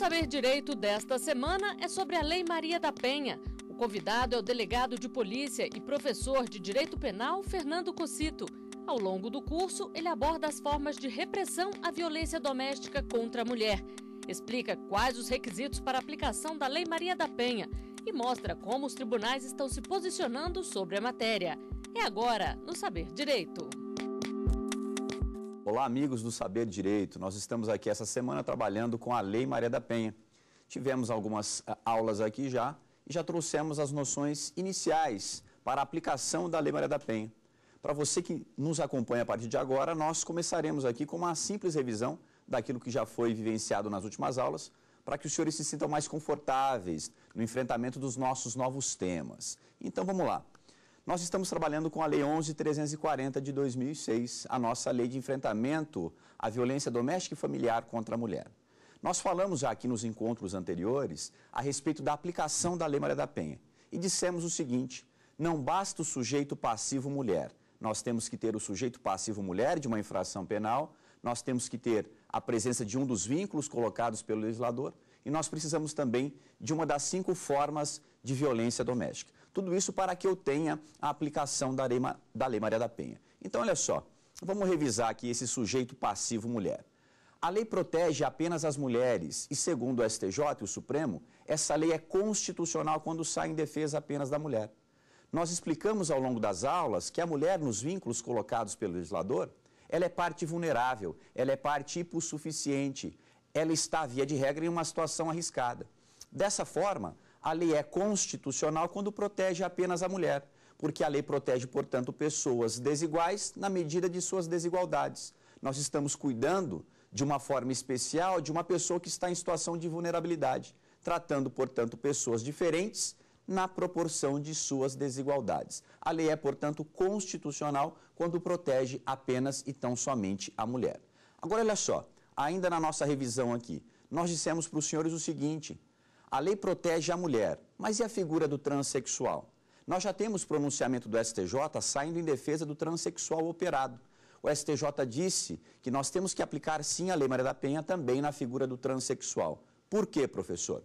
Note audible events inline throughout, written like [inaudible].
Saber Direito desta semana é sobre a Lei Maria da Penha. O convidado é o delegado de polícia e professor de direito penal Fernando Cocito. Ao longo do curso, ele aborda as formas de repressão à violência doméstica contra a mulher, explica quais os requisitos para a aplicação da Lei Maria da Penha e mostra como os tribunais estão se posicionando sobre a matéria. É agora no Saber Direito. Olá, amigos do Saber Direito. Nós estamos aqui essa semana trabalhando com a Lei Maria da Penha. Tivemos algumas eh, aulas aqui já e já trouxemos as noções iniciais para a aplicação da Lei Maria da Penha. Para você que nos acompanha a partir de agora, nós começaremos aqui com uma simples revisão daquilo que já foi vivenciado nas últimas aulas, para que os senhores se sintam mais confortáveis no enfrentamento dos nossos novos temas. Então vamos lá. Nós estamos trabalhando com a Lei 11.340 de 2006, a nossa lei de enfrentamento à violência doméstica e familiar contra a mulher. Nós falamos já aqui nos encontros anteriores a respeito da aplicação da Lei Maria da Penha e dissemos o seguinte: não basta o sujeito passivo mulher, nós temos que ter o sujeito passivo mulher de uma infração penal, nós temos que ter a presença de um dos vínculos colocados pelo legislador e nós precisamos também de uma das cinco formas de violência doméstica tudo isso para que eu tenha a aplicação da lei, da lei Maria da Penha. Então, olha só, vamos revisar aqui esse sujeito passivo mulher. A lei protege apenas as mulheres e, segundo o STJ o Supremo, essa lei é constitucional quando sai em defesa apenas da mulher. Nós explicamos ao longo das aulas que a mulher, nos vínculos colocados pelo legislador, ela é parte vulnerável, ela é parte hipossuficiente, ela está, via de regra, em uma situação arriscada. Dessa forma, a lei é constitucional quando protege apenas a mulher, porque a lei protege, portanto, pessoas desiguais na medida de suas desigualdades. Nós estamos cuidando de uma forma especial de uma pessoa que está em situação de vulnerabilidade, tratando, portanto, pessoas diferentes na proporção de suas desigualdades. A lei é, portanto, constitucional quando protege apenas e tão somente a mulher. Agora, olha só, ainda na nossa revisão aqui, nós dissemos para os senhores o seguinte: a lei protege a mulher, mas e a figura do transexual? Nós já temos pronunciamento do STJ saindo em defesa do transexual operado. O STJ disse que nós temos que aplicar sim a Lei Maria da Penha também na figura do transexual. Por quê, professor?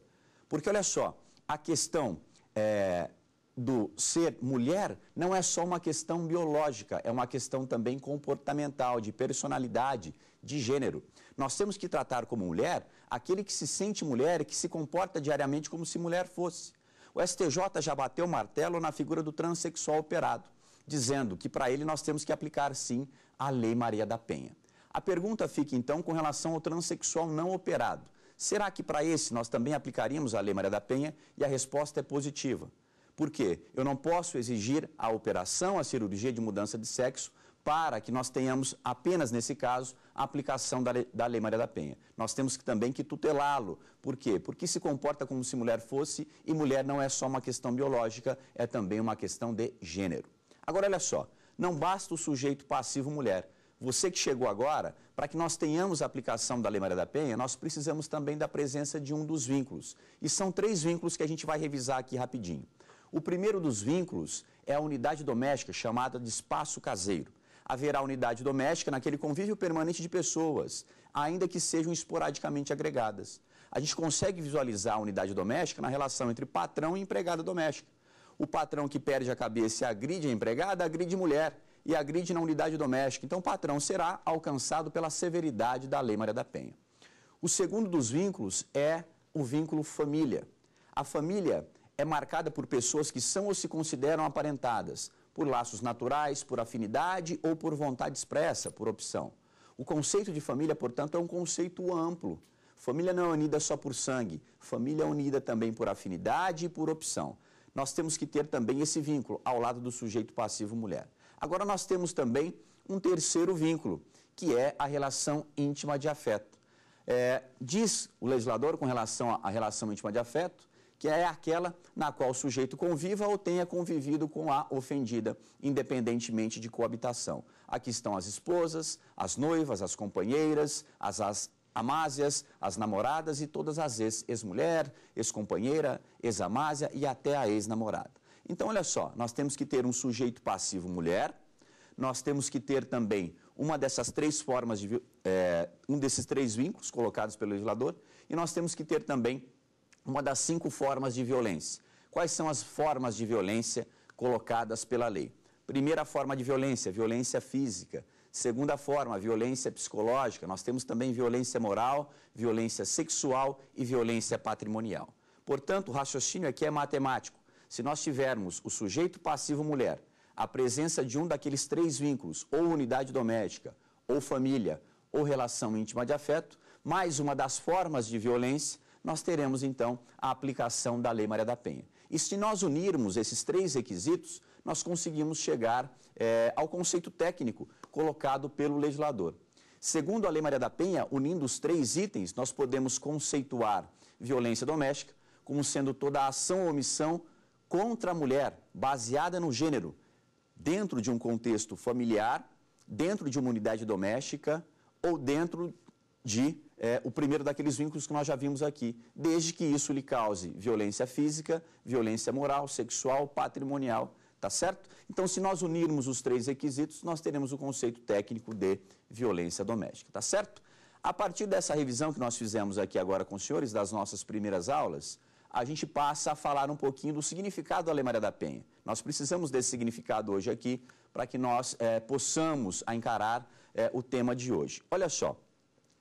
Porque olha só, a questão é, do ser mulher não é só uma questão biológica, é uma questão também comportamental, de personalidade, de gênero. Nós temos que tratar como mulher aquele que se sente mulher e que se comporta diariamente como se mulher fosse. O STJ já bateu o martelo na figura do transexual operado, dizendo que para ele nós temos que aplicar sim a Lei Maria da Penha. A pergunta fica então com relação ao transexual não operado. Será que para esse nós também aplicaríamos a Lei Maria da Penha? E a resposta é positiva. Por quê? Eu não posso exigir a operação, a cirurgia de mudança de sexo para que nós tenhamos, apenas nesse caso, a aplicação da, lei, da Lei Maria da Penha. Nós temos que, também que tutelá-lo. Por quê? Porque se comporta como se mulher fosse, e mulher não é só uma questão biológica, é também uma questão de gênero. Agora, olha só, não basta o sujeito passivo mulher. Você que chegou agora, para que nós tenhamos a aplicação da Lei Maria da Penha, nós precisamos também da presença de um dos vínculos. E são três vínculos que a gente vai revisar aqui rapidinho. O primeiro dos vínculos é a unidade doméstica chamada de espaço caseiro haverá unidade doméstica naquele convívio permanente de pessoas, ainda que sejam esporadicamente agregadas. A gente consegue visualizar a unidade doméstica na relação entre patrão e empregada doméstica. O patrão que perde a cabeça e agride a empregada, agride mulher e agride na unidade doméstica. Então, o patrão será alcançado pela severidade da Lei Maria da Penha. O segundo dos vínculos é o vínculo família. A família é marcada por pessoas que são ou se consideram aparentadas, por laços naturais, por afinidade ou por vontade expressa, por opção. O conceito de família, portanto, é um conceito amplo. Família não é unida só por sangue, família é unida também por afinidade e por opção. Nós temos que ter também esse vínculo ao lado do sujeito passivo mulher. Agora nós temos também um terceiro vínculo, que é a relação íntima de afeto. É, diz o legislador com relação à relação íntima de afeto que é aquela na qual o sujeito conviva ou tenha convivido com a ofendida, independentemente de coabitação. Aqui estão as esposas, as noivas, as companheiras, as, as amásias, as namoradas e todas as ex-mulher, ex-companheira, ex-amásia e até a ex-namorada. Então, olha só, nós temos que ter um sujeito passivo mulher, nós temos que ter também uma dessas três formas, de, é, um desses três vínculos colocados pelo legislador, e nós temos que ter também uma das cinco formas de violência. Quais são as formas de violência colocadas pela lei? Primeira forma de violência, violência física. Segunda forma, violência psicológica. Nós temos também violência moral, violência sexual e violência patrimonial. Portanto, o raciocínio aqui é matemático. Se nós tivermos o sujeito passivo mulher, a presença de um daqueles três vínculos, ou unidade doméstica, ou família, ou relação íntima de afeto, mais uma das formas de violência, nós teremos então a aplicação da Lei Maria da Penha. E se nós unirmos esses três requisitos, nós conseguimos chegar é, ao conceito técnico colocado pelo legislador. Segundo a Lei Maria da Penha, unindo os três itens, nós podemos conceituar violência doméstica como sendo toda a ação ou omissão contra a mulher baseada no gênero, dentro de um contexto familiar, dentro de uma unidade doméstica ou dentro de é, o primeiro daqueles vínculos que nós já vimos aqui, desde que isso lhe cause violência física, violência moral, sexual, patrimonial, tá certo? Então, se nós unirmos os três requisitos, nós teremos o conceito técnico de violência doméstica, tá certo? A partir dessa revisão que nós fizemos aqui agora com os senhores, das nossas primeiras aulas, a gente passa a falar um pouquinho do significado da Lei Maria da Penha. Nós precisamos desse significado hoje aqui para que nós é, possamos encarar é, o tema de hoje. Olha só,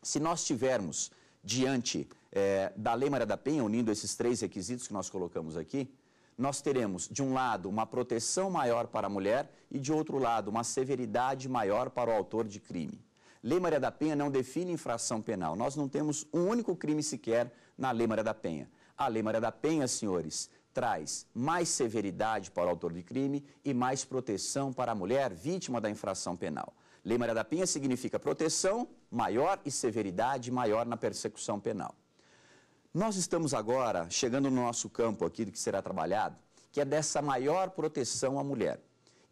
se nós tivermos diante é, da Lei Maria da Penha, unindo esses três requisitos que nós colocamos aqui, nós teremos, de um lado, uma proteção maior para a mulher e, de outro lado, uma severidade maior para o autor de crime. Lei Maria da Penha não define infração penal. Nós não temos um único crime sequer na Lei Maria da Penha. A Lei Maria da Penha, senhores, traz mais severidade para o autor de crime e mais proteção para a mulher vítima da infração penal. Lei Maria da Penha significa proteção maior e severidade maior na persecução penal. Nós estamos agora chegando no nosso campo aqui do que será trabalhado, que é dessa maior proteção à mulher.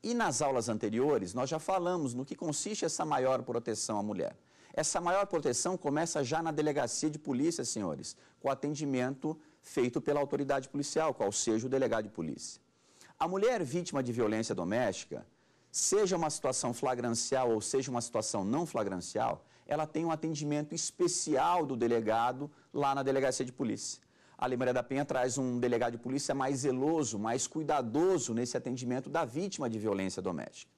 E nas aulas anteriores, nós já falamos no que consiste essa maior proteção à mulher. Essa maior proteção começa já na delegacia de polícia, senhores, com atendimento feito pela autoridade policial, qual seja o delegado de polícia. A mulher vítima de violência doméstica, seja uma situação flagrancial ou seja uma situação não flagrancial, ela tem um atendimento especial do delegado lá na delegacia de polícia. A Lei Maria da Penha traz um delegado de polícia mais zeloso, mais cuidadoso nesse atendimento da vítima de violência doméstica.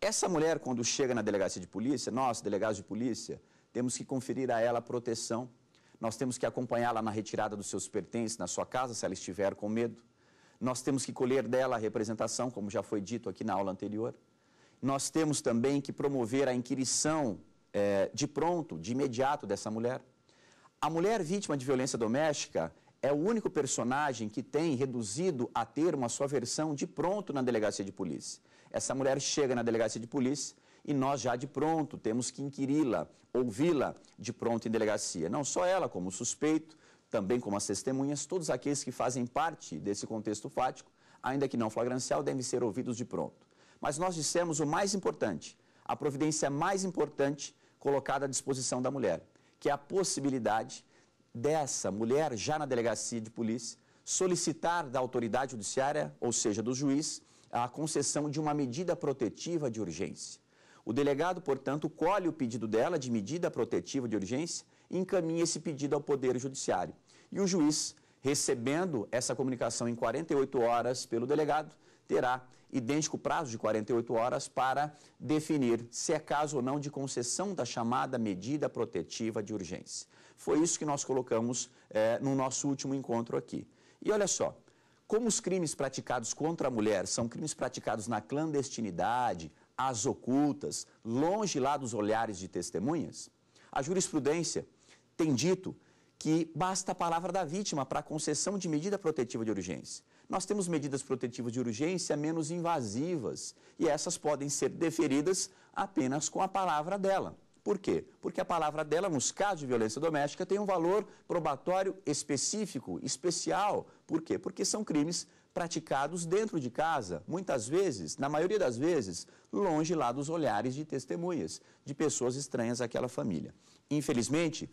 Essa mulher, quando chega na delegacia de polícia, nós, delegados de polícia, temos que conferir a ela proteção. Nós temos que acompanhá-la na retirada dos seus pertences na sua casa, se ela estiver com medo. Nós temos que colher dela a representação, como já foi dito aqui na aula anterior. Nós temos também que promover a inquirição é, de pronto, de imediato dessa mulher. A mulher vítima de violência doméstica é o único personagem que tem reduzido a termo a sua versão de pronto na delegacia de polícia. Essa mulher chega na delegacia de polícia e nós já de pronto temos que inquiri-la, ouvi-la de pronto em delegacia. Não só ela, como o suspeito, também como as testemunhas, todos aqueles que fazem parte desse contexto fático, ainda que não flagrancial, devem ser ouvidos de pronto. Mas nós dissemos o mais importante, a providência é mais importante colocada à disposição da mulher, que é a possibilidade dessa mulher, já na delegacia de polícia, solicitar da autoridade judiciária, ou seja, do juiz, a concessão de uma medida protetiva de urgência. O delegado, portanto, colhe o pedido dela de medida protetiva de urgência e encaminha esse pedido ao Poder Judiciário. E o juiz, recebendo essa comunicação em 48 horas pelo delegado, terá idêntico prazo de 48 horas para definir se é caso ou não de concessão da chamada medida protetiva de urgência. Foi isso que nós colocamos é, no nosso último encontro aqui. E olha só, como os crimes praticados contra a mulher são crimes praticados na clandestinidade, às ocultas, longe lá dos olhares de testemunhas, a jurisprudência tem dito que basta a palavra da vítima para a concessão de medida protetiva de urgência nós temos medidas protetivas de urgência menos invasivas e essas podem ser deferidas apenas com a palavra dela. Por quê? Porque a palavra dela, nos casos de violência doméstica, tem um valor probatório específico, especial. Por quê? Porque são crimes praticados dentro de casa, muitas vezes, na maioria das vezes, longe lá dos olhares de testemunhas, de pessoas estranhas àquela família. Infelizmente,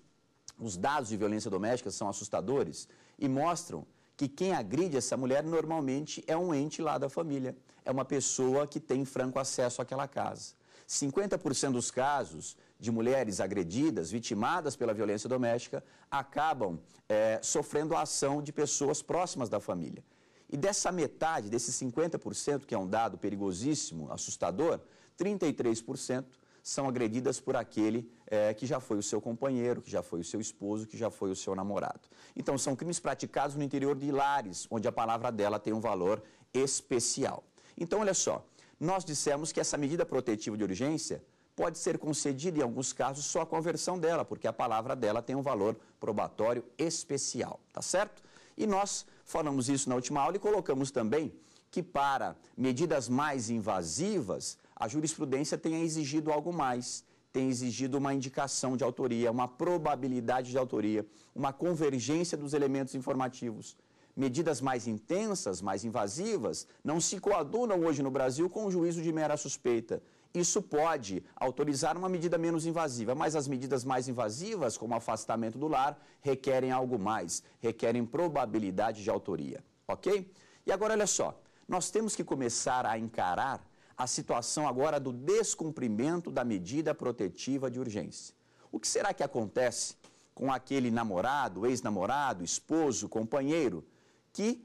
os dados de violência doméstica são assustadores e mostram que quem agride essa mulher normalmente é um ente lá da família, é uma pessoa que tem franco acesso àquela casa. 50% dos casos de mulheres agredidas, vitimadas pela violência doméstica, acabam é, sofrendo a ação de pessoas próximas da família. E dessa metade, desses 50%, que é um dado perigosíssimo, assustador, 33% são agredidas por aquele é, que já foi o seu companheiro, que já foi o seu esposo, que já foi o seu namorado. Então, são crimes praticados no interior de lares, onde a palavra dela tem um valor especial. Então, olha só, nós dissemos que essa medida protetiva de urgência pode ser concedida, em alguns casos, só a conversão dela, porque a palavra dela tem um valor probatório especial, tá certo? E nós falamos isso na última aula e colocamos também que para medidas mais invasivas, a jurisprudência tenha exigido algo mais, tem exigido uma indicação de autoria, uma probabilidade de autoria, uma convergência dos elementos informativos. Medidas mais intensas, mais invasivas, não se coadunam hoje no Brasil com o juízo de mera suspeita. Isso pode autorizar uma medida menos invasiva, mas as medidas mais invasivas, como afastamento do lar, requerem algo mais, requerem probabilidade de autoria, ok? E agora, olha só, nós temos que começar a encarar a situação agora do descumprimento da medida protetiva de urgência. O que será que acontece com aquele namorado, ex-namorado, esposo, companheiro que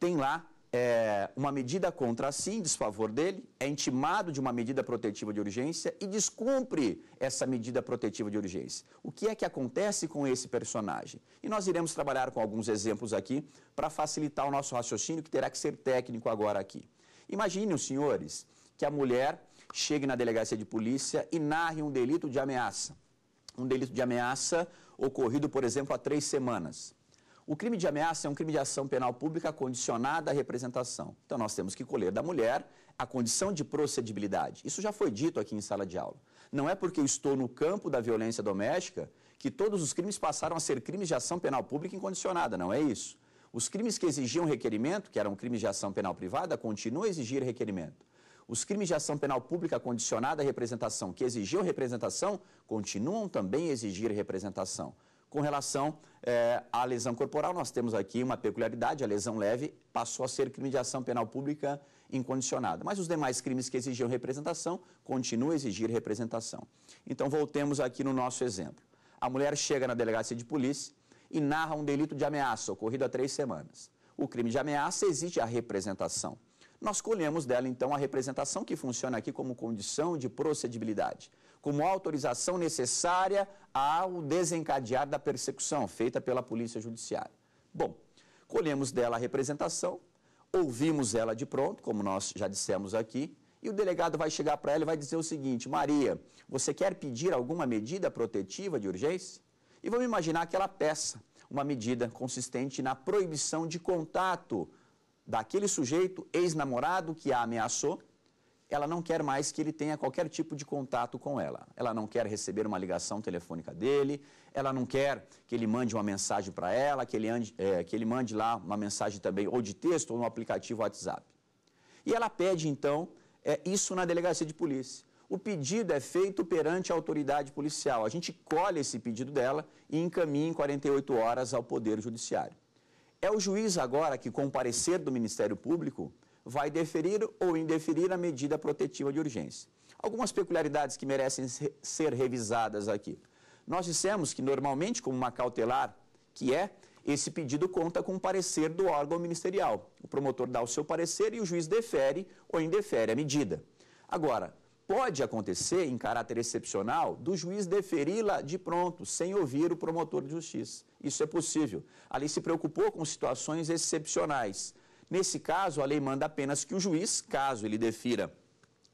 tem lá é, uma medida contra si, em desfavor dele, é intimado de uma medida protetiva de urgência e descumpre essa medida protetiva de urgência. O que é que acontece com esse personagem? E nós iremos trabalhar com alguns exemplos aqui para facilitar o nosso raciocínio, que terá que ser técnico agora aqui. Imaginem, senhores, que a mulher chegue na delegacia de polícia e narre um delito de ameaça. Um delito de ameaça ocorrido, por exemplo, há três semanas. O crime de ameaça é um crime de ação penal pública condicionada à representação. Então, nós temos que colher da mulher a condição de procedibilidade. Isso já foi dito aqui em sala de aula. Não é porque eu estou no campo da violência doméstica que todos os crimes passaram a ser crimes de ação penal pública incondicionada, não é isso. Os crimes que exigiam requerimento, que eram crimes de ação penal privada, continuam a exigir requerimento. Os crimes de ação penal pública condicionada à representação, que exigiam representação, continuam também a exigir representação. Com relação eh, à lesão corporal, nós temos aqui uma peculiaridade: a lesão leve passou a ser crime de ação penal pública incondicionada. Mas os demais crimes que exigiam representação continuam a exigir representação. Então, voltemos aqui no nosso exemplo. A mulher chega na delegacia de polícia e narra um delito de ameaça ocorrido há três semanas. O crime de ameaça exige a representação. Nós colhemos dela, então, a representação que funciona aqui como condição de procedibilidade, como autorização necessária ao desencadear da persecução feita pela Polícia Judiciária. Bom, colhemos dela a representação, ouvimos ela de pronto, como nós já dissemos aqui, e o delegado vai chegar para ela e vai dizer o seguinte: Maria, você quer pedir alguma medida protetiva de urgência? E vamos imaginar que ela peça uma medida consistente na proibição de contato daquele sujeito ex-namorado que a ameaçou, ela não quer mais que ele tenha qualquer tipo de contato com ela. Ela não quer receber uma ligação telefônica dele, ela não quer que ele mande uma mensagem para ela, que ele, ande, é, que ele mande lá uma mensagem também, ou de texto, ou no aplicativo WhatsApp. E ela pede, então, é, isso na delegacia de polícia. O pedido é feito perante a autoridade policial. A gente colhe esse pedido dela e encaminha em 48 horas ao Poder Judiciário. É o juiz agora que, com o parecer do Ministério Público, vai deferir ou indeferir a medida protetiva de urgência. Algumas peculiaridades que merecem ser revisadas aqui. Nós dissemos que, normalmente, como uma cautelar, que é, esse pedido conta com o parecer do órgão ministerial. O promotor dá o seu parecer e o juiz defere ou indefere a medida. Agora, pode acontecer, em caráter excepcional, do juiz deferi-la de pronto, sem ouvir o promotor de justiça. Isso é possível. A lei se preocupou com situações excepcionais. Nesse caso, a lei manda apenas que o juiz, caso ele defira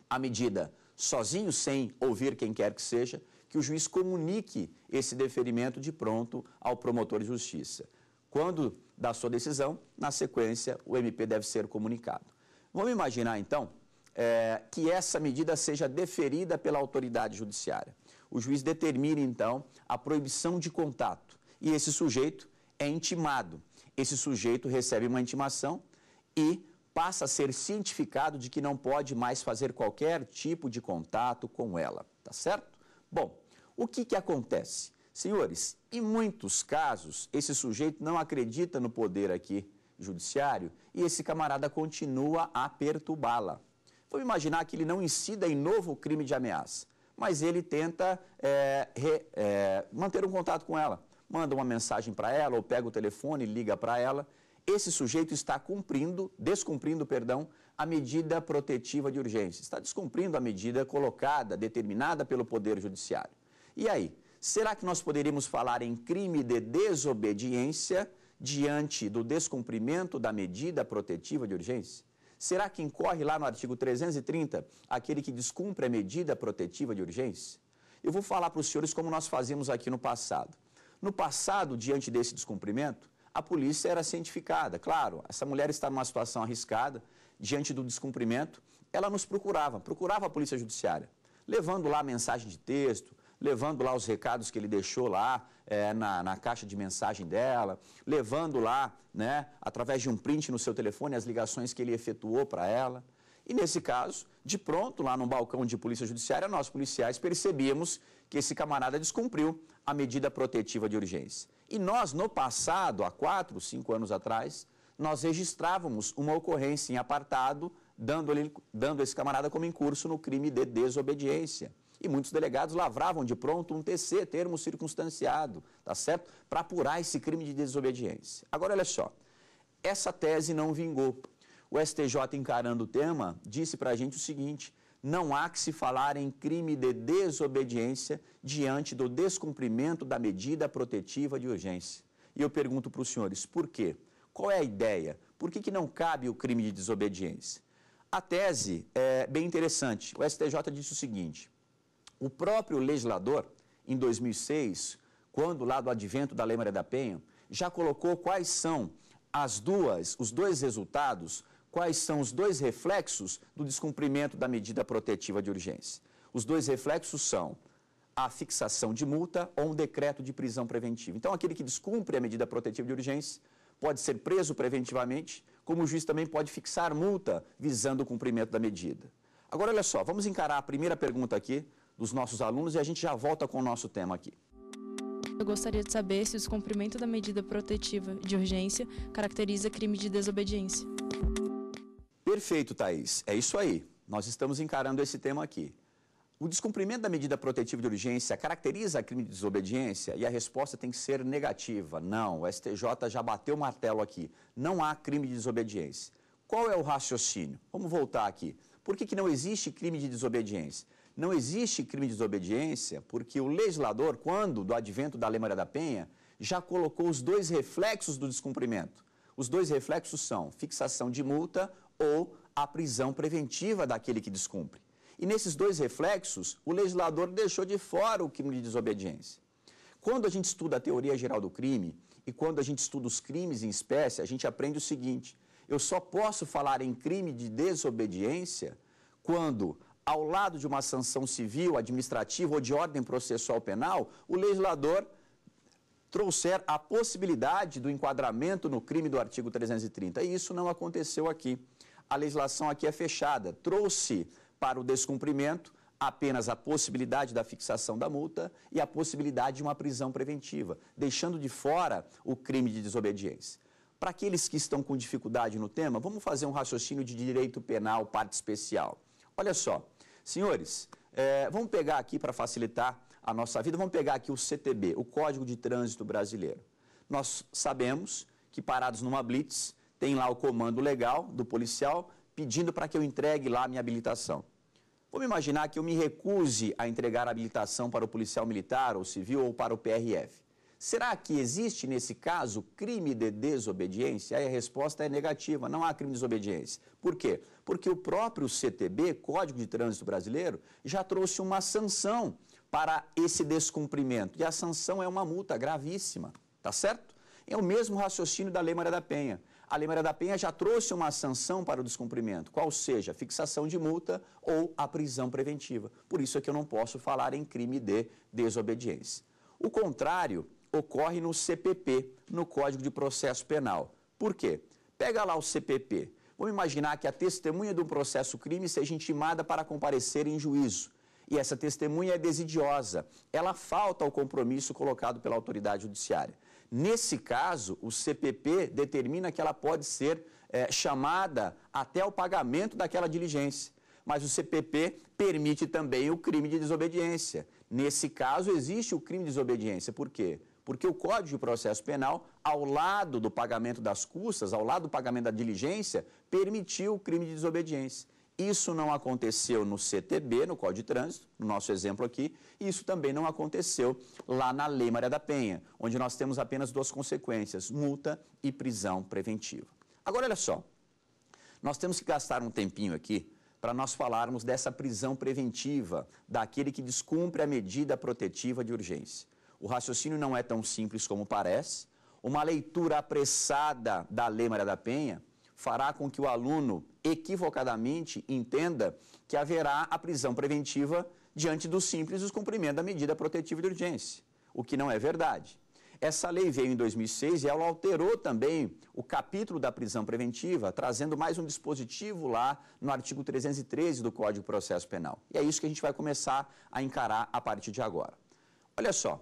a medida sozinho, sem ouvir quem quer que seja, que o juiz comunique esse deferimento de pronto ao promotor de justiça. Quando dá sua decisão, na sequência, o MP deve ser comunicado. Vamos imaginar, então, é, que essa medida seja deferida pela autoridade judiciária. O juiz determina, então, a proibição de contato e esse sujeito é intimado. Esse sujeito recebe uma intimação e passa a ser cientificado de que não pode mais fazer qualquer tipo de contato com ela, tá certo? Bom, o que, que acontece? Senhores, em muitos casos, esse sujeito não acredita no poder aqui judiciário e esse camarada continua a perturbá-la. Vamos imaginar que ele não incida em novo crime de ameaça, mas ele tenta é, re, é, manter um contato com ela manda uma mensagem para ela ou pega o telefone e liga para ela, esse sujeito está cumprindo, descumprindo, perdão, a medida protetiva de urgência. Está descumprindo a medida colocada, determinada pelo Poder Judiciário. E aí, será que nós poderíamos falar em crime de desobediência diante do descumprimento da medida protetiva de urgência? Será que incorre lá no artigo 330 aquele que descumpre a medida protetiva de urgência? Eu vou falar para os senhores como nós fazemos aqui no passado. No passado, diante desse descumprimento, a polícia era cientificada. Claro, essa mulher está numa situação arriscada, diante do descumprimento, ela nos procurava, procurava a Polícia Judiciária, levando lá mensagem de texto, levando lá os recados que ele deixou lá é, na, na, caixa de mensagem dela, levando lá, né, através de um print no seu telefone, as ligações que ele efetuou para ela. E nesse caso, de pronto, lá no balcão de polícia judiciária, nós policiais percebíamos que esse camarada descumpriu a medida protetiva de urgência. E nós, no passado, há quatro, cinco anos atrás, nós registrávamos uma ocorrência em apartado, dando, ele, dando esse camarada como incurso no crime de desobediência. E muitos delegados lavravam de pronto um TC, termo circunstanciado, tá certo? Para apurar esse crime de desobediência. Agora, olha só, essa tese não vingou. O STJ, encarando o tema, disse para a gente o seguinte: não há que se falar em crime de desobediência diante do descumprimento da medida protetiva de urgência. E eu pergunto para os senhores, por quê? Qual é a ideia? Por que, que não cabe o crime de desobediência? A tese é bem interessante. O STJ disse o seguinte: o próprio legislador, em 2006, quando lá do advento da Lei Maria da Penha, já colocou quais são as duas, os dois resultados quais são os dois reflexos do descumprimento da medida protetiva de urgência. Os dois reflexos são a fixação de multa ou um decreto de prisão preventiva. Então, aquele que descumpre a medida protetiva de urgência pode ser preso preventivamente, como o juiz também pode fixar multa visando o cumprimento da medida. Agora, olha só, vamos encarar a primeira pergunta aqui dos nossos alunos e a gente já volta com o nosso tema aqui. Eu gostaria de saber se o descumprimento da medida protetiva de urgência caracteriza crime de desobediência. Perfeito, Thaís. É isso aí. Nós estamos encarando esse tema aqui. O descumprimento da medida protetiva de urgência caracteriza crime de desobediência e a resposta tem que ser negativa. Não, o STJ já bateu o martelo aqui. Não há crime de desobediência. Qual é o raciocínio? Vamos voltar aqui. Por que, que não existe crime de desobediência? Não existe crime de desobediência porque o legislador, quando do advento da Lei Maria da Penha, já colocou os dois reflexos do descumprimento. Os dois reflexos são fixação de multa ou a prisão preventiva daquele que descumpre. E nesses dois reflexos, o legislador deixou de fora o crime de desobediência. Quando a gente estuda a teoria geral do crime e quando a gente estuda os crimes em espécie, a gente aprende o seguinte: eu só posso falar em crime de desobediência quando, ao lado de uma sanção civil, administrativa ou de ordem processual penal, o legislador trouxer a possibilidade do enquadramento no crime do artigo 330. E isso não aconteceu aqui a legislação aqui é fechada. Trouxe para o descumprimento apenas a possibilidade da fixação da multa e a possibilidade de uma prisão preventiva, deixando de fora o crime de desobediência. Para aqueles que estão com dificuldade no tema, vamos fazer um raciocínio de direito penal, parte especial. Olha só, senhores, é, vamos pegar aqui para facilitar a nossa vida, vamos pegar aqui o CTB, o Código de Trânsito Brasileiro. Nós sabemos que parados numa blitz, tem lá o comando legal do policial pedindo para que eu entregue lá a minha habilitação. Vamos imaginar que eu me recuse a entregar a habilitação para o policial militar ou civil ou para o PRF. Será que existe nesse caso crime de desobediência? Aí a resposta é negativa, não há crime de desobediência. Por quê? Porque o próprio CTB, Código de Trânsito Brasileiro, já trouxe uma sanção para esse descumprimento. E a sanção é uma multa gravíssima, tá certo? É o mesmo raciocínio da Lei Maria da Penha a Lei Maria da Penha já trouxe uma sanção para o descumprimento, qual seja, fixação de multa ou a prisão preventiva. Por isso é que eu não posso falar em crime de desobediência. O contrário ocorre no CPP, no Código de Processo Penal. Por quê? Pega lá o CPP. Vamos imaginar que a testemunha de um processo crime seja intimada para comparecer em juízo. E essa testemunha é desidiosa. Ela falta ao compromisso colocado pela autoridade judiciária. Nesse caso, o CPP determina que ela pode ser é, chamada até o pagamento daquela diligência. Mas o CPP permite também o crime de desobediência. Nesse caso, existe o crime de desobediência. Por quê? Porque o Código de Processo Penal, ao lado do pagamento das custas, ao lado do pagamento da diligência, permitiu o crime de desobediência. Isso não aconteceu no CTB, no Código de Trânsito, no nosso exemplo aqui, e isso também não aconteceu lá na Lei Maria da Penha, onde nós temos apenas duas consequências, multa e prisão preventiva. Agora, olha só, nós temos que gastar um tempinho aqui para nós falarmos dessa prisão preventiva daquele que descumpre a medida protetiva de urgência. O raciocínio não é tão simples como parece. Uma leitura apressada da Lei Maria da Penha fará com que o aluno equivocadamente entenda que haverá a prisão preventiva diante do simples descumprimento da medida protetiva de urgência, o que não é verdade. Essa lei veio em 2006 e ela alterou também o capítulo da prisão preventiva, trazendo mais um dispositivo lá no artigo 313 do Código de Processo Penal. E é isso que a gente vai começar a encarar a partir de agora. Olha só,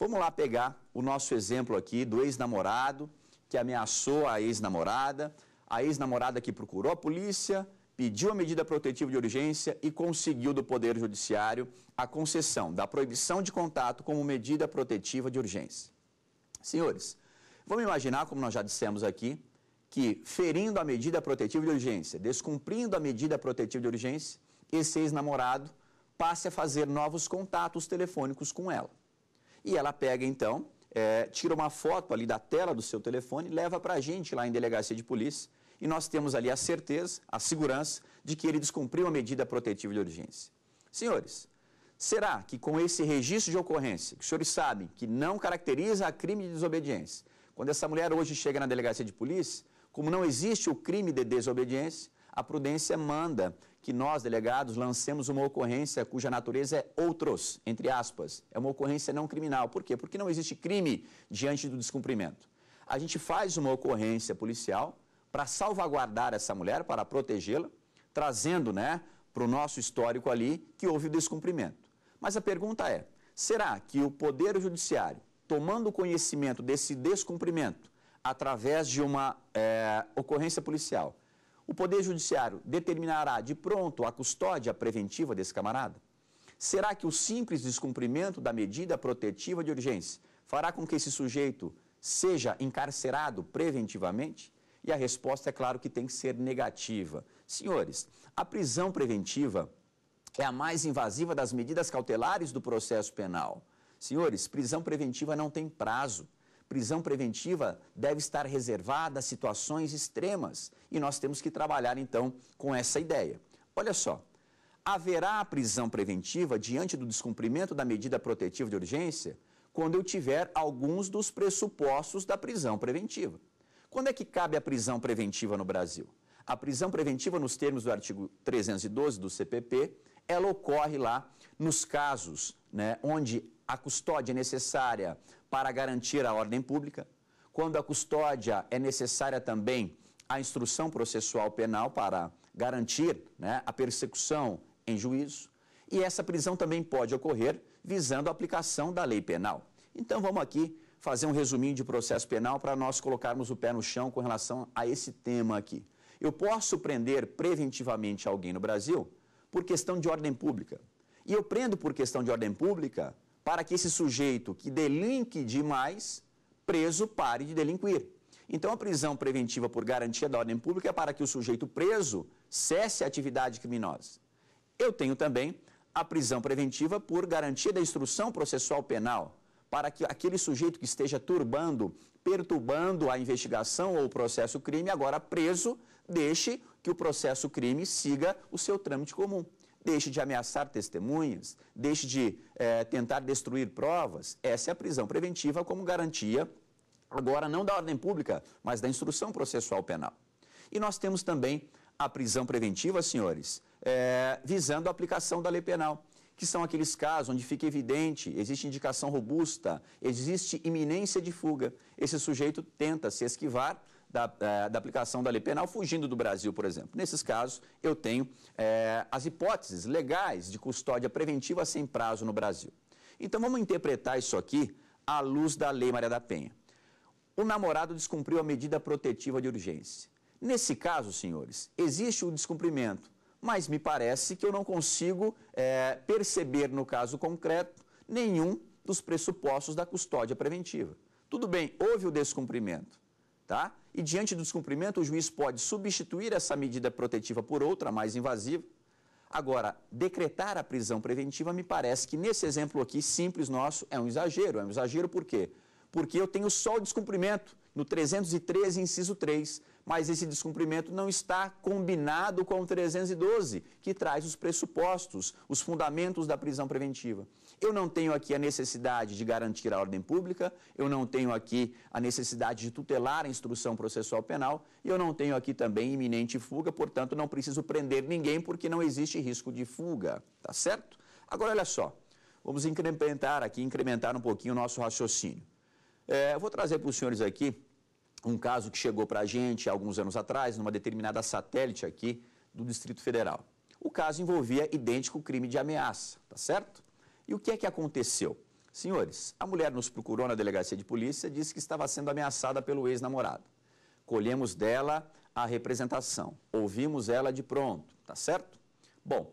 vamos lá pegar o nosso exemplo aqui do ex-namorado que ameaçou a ex-namorada, a ex-namorada que procurou a polícia, pediu a medida protetiva de urgência e conseguiu do Poder Judiciário a concessão da proibição de contato como medida protetiva de urgência. Senhores, vamos imaginar, como nós já dissemos aqui, que ferindo a medida protetiva de urgência, descumprindo a medida protetiva de urgência, esse ex-namorado passe a fazer novos contatos telefônicos com ela. E ela pega então é, tira uma foto ali da tela do seu telefone, leva para a gente lá em delegacia de polícia e nós temos ali a certeza, a segurança de que ele descumpriu a medida protetiva de urgência. Senhores, será que com esse registro de ocorrência, que os senhores sabem que não caracteriza a crime de desobediência, quando essa mulher hoje chega na delegacia de polícia, como não existe o crime de desobediência, a prudência manda que nós, delegados, lancemos uma ocorrência cuja natureza é outros, entre aspas. É uma ocorrência não criminal. Por quê? Porque não existe crime diante do descumprimento. A gente faz uma ocorrência policial para salvaguardar essa mulher, para protegê-la, trazendo né, para o nosso histórico ali que houve o descumprimento. Mas a pergunta é, será que o Poder Judiciário, tomando conhecimento desse descumprimento, através de uma é, ocorrência policial, o Poder Judiciário determinará de pronto a custódia preventiva desse camarada? Será que o simples descumprimento da medida protetiva de urgência fará com que esse sujeito seja encarcerado preventivamente? E a resposta é claro que tem que ser negativa. Senhores, a prisão preventiva é a mais invasiva das medidas cautelares do processo penal. Senhores, prisão preventiva não tem prazo prisão preventiva deve estar reservada a situações extremas e nós temos que trabalhar então com essa ideia. Olha só, haverá prisão preventiva diante do descumprimento da medida protetiva de urgência quando eu tiver alguns dos pressupostos da prisão preventiva. Quando é que cabe a prisão preventiva no Brasil? A prisão preventiva, nos termos do artigo 312 do CPP, ela ocorre lá nos casos né, onde a custódia é necessária, para garantir a ordem pública. Quando a custódia é necessária também a instrução processual penal para garantir né, a persecução em juízo. E essa prisão também pode ocorrer visando a aplicação da lei penal. Então vamos aqui fazer um resuminho de processo penal para nós colocarmos o pé no chão com relação a esse tema aqui. Eu posso prender preventivamente alguém no Brasil por questão de ordem pública. E eu prendo por questão de ordem pública para que esse sujeito que delinque demais, preso, pare de delinquir. Então, a prisão preventiva por garantia da ordem pública é para que o sujeito preso cesse a atividade criminosa. Eu tenho também a prisão preventiva por garantia da instrução processual penal, para que aquele sujeito que esteja turbando, perturbando a investigação ou o processo crime, agora preso, deixe que o processo crime siga o seu trâmite comum deixe de ameaçar testemunhas, deixe de é, tentar destruir provas. Essa é a prisão preventiva como garantia, agora não da ordem pública, mas da instrução processual penal. E nós temos também a prisão preventiva, senhores, é, visando a aplicação da lei penal que são aqueles casos onde fica evidente, existe indicação robusta, existe iminência de fuga. Esse sujeito tenta se esquivar, da, é, da aplicação da lei penal fugindo do Brasil, por exemplo. Nesses casos, eu tenho é, as hipóteses legais de custódia preventiva sem prazo no Brasil. Então, vamos interpretar isso aqui à luz da Lei Maria da Penha. O namorado descumpriu a medida protetiva de urgência. Nesse caso, senhores, existe o descumprimento, mas me parece que eu não consigo é, perceber, no caso concreto, nenhum dos pressupostos da custódia preventiva. Tudo bem, houve o descumprimento, Tá? E diante do descumprimento, o juiz pode substituir essa medida protetiva por outra mais invasiva. Agora, decretar a prisão preventiva me parece que nesse exemplo aqui, simples nosso, é um exagero. É um exagero por quê? Porque eu tenho só o descumprimento no 313, inciso 3, mas esse descumprimento não está combinado com o 312, que traz os pressupostos, os fundamentos da prisão preventiva. Eu não tenho aqui a necessidade de garantir a ordem pública, eu não tenho aqui a necessidade de tutelar a instrução processual penal, e eu não tenho aqui também iminente fuga, portanto, não preciso prender ninguém porque não existe risco de fuga, tá certo? Agora, olha só, vamos incrementar aqui, incrementar um pouquinho o nosso raciocínio. É, vou trazer para os senhores aqui um caso que chegou para a gente há alguns anos atrás, numa determinada satélite aqui do Distrito Federal. O caso envolvia idêntico crime de ameaça, tá certo? E o que é que aconteceu? Senhores, a mulher nos procurou na delegacia de polícia, disse que estava sendo ameaçada pelo ex-namorado. Colhemos dela a representação, ouvimos ela de pronto, tá certo? Bom,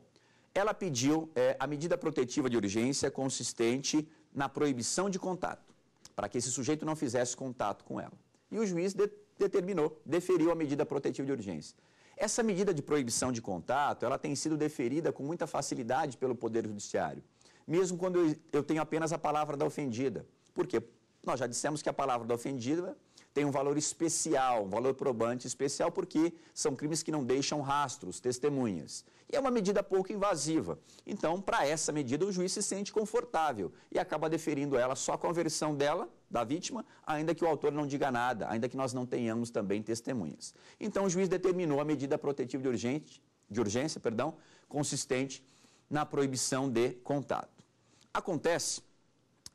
ela pediu é, a medida protetiva de urgência consistente na proibição de contato, para que esse sujeito não fizesse contato com ela. E o juiz de, determinou, deferiu a medida protetiva de urgência. Essa medida de proibição de contato, ela tem sido deferida com muita facilidade pelo Poder Judiciário mesmo quando eu, eu tenho apenas a palavra da ofendida. Por quê? Nós já dissemos que a palavra da ofendida tem um valor especial, um valor probante especial, porque são crimes que não deixam rastros, testemunhas. E é uma medida pouco invasiva. Então, para essa medida, o juiz se sente confortável e acaba deferindo ela só com a versão dela, da vítima, ainda que o autor não diga nada, ainda que nós não tenhamos também testemunhas. Então, o juiz determinou a medida protetiva de, urgente, de urgência, perdão, consistente na proibição de contato. Acontece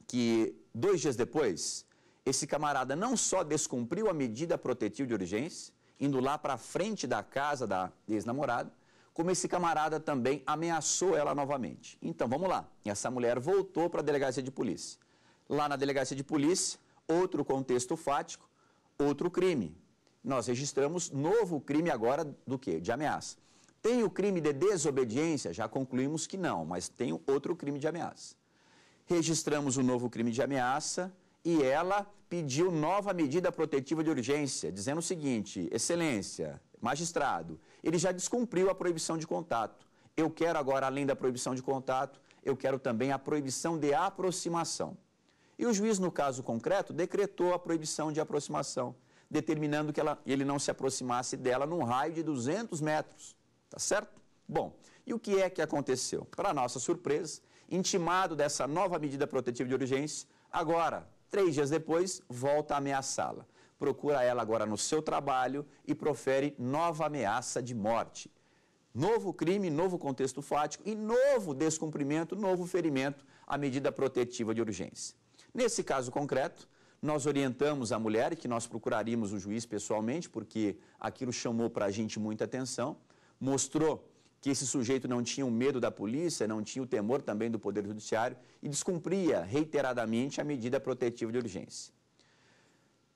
que, dois dias depois, esse camarada não só descumpriu a medida protetiva de urgência, indo lá para frente da casa da ex-namorada, como esse camarada também ameaçou ela novamente. Então, vamos lá. Essa mulher voltou para a delegacia de polícia. Lá na delegacia de polícia, outro contexto fático, outro crime. Nós registramos novo crime agora do quê? De ameaça. Tem o crime de desobediência? Já concluímos que não, mas tem outro crime de ameaça registramos o um novo crime de ameaça e ela pediu nova medida protetiva de urgência, dizendo o seguinte: Excelência, magistrado, ele já descumpriu a proibição de contato. Eu quero agora, além da proibição de contato, eu quero também a proibição de aproximação. E o juiz, no caso concreto, decretou a proibição de aproximação, determinando que ela, ele não se aproximasse dela num raio de 200 metros. Tá certo? Bom, e o que é que aconteceu? Para nossa surpresa, intimado dessa nova medida protetiva de urgência, agora, três dias depois, volta a ameaçá-la. Procura ela agora no seu trabalho e profere nova ameaça de morte. Novo crime, novo contexto fático e novo descumprimento, novo ferimento à medida protetiva de urgência. Nesse caso concreto, nós orientamos a mulher que nós procuraríamos o juiz pessoalmente, porque aquilo chamou para a gente muita atenção, mostrou que esse sujeito não tinha o medo da polícia, não tinha o temor também do Poder Judiciário e descumpria reiteradamente a medida protetiva de urgência.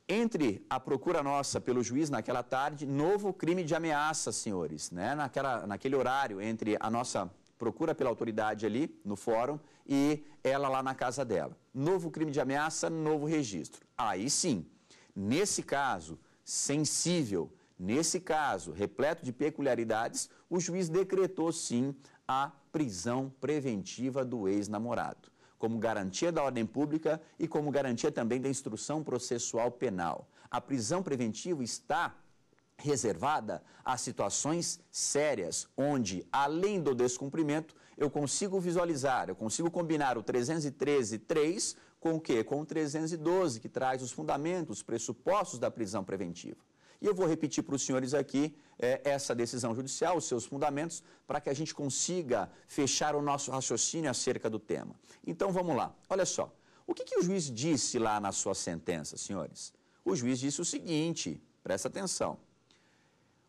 Entre a procura nossa pelo juiz naquela tarde, novo crime de ameaça, senhores, né? naquela, naquele horário entre a nossa procura pela autoridade ali no fórum e ela lá na casa dela. Novo crime de ameaça, novo registro. Aí sim, nesse caso, sensível, Nesse caso, repleto de peculiaridades, o juiz decretou sim a prisão preventiva do ex-namorado, como garantia da ordem pública e como garantia também da instrução processual penal. A prisão preventiva está reservada a situações sérias, onde, além do descumprimento, eu consigo visualizar, eu consigo combinar o 313.3 com o quê? Com o 312, que traz os fundamentos, os pressupostos da prisão preventiva. E eu vou repetir para os senhores aqui é, essa decisão judicial, os seus fundamentos, para que a gente consiga fechar o nosso raciocínio acerca do tema. Então vamos lá. Olha só. O que, que o juiz disse lá na sua sentença, senhores? O juiz disse o seguinte: presta atenção.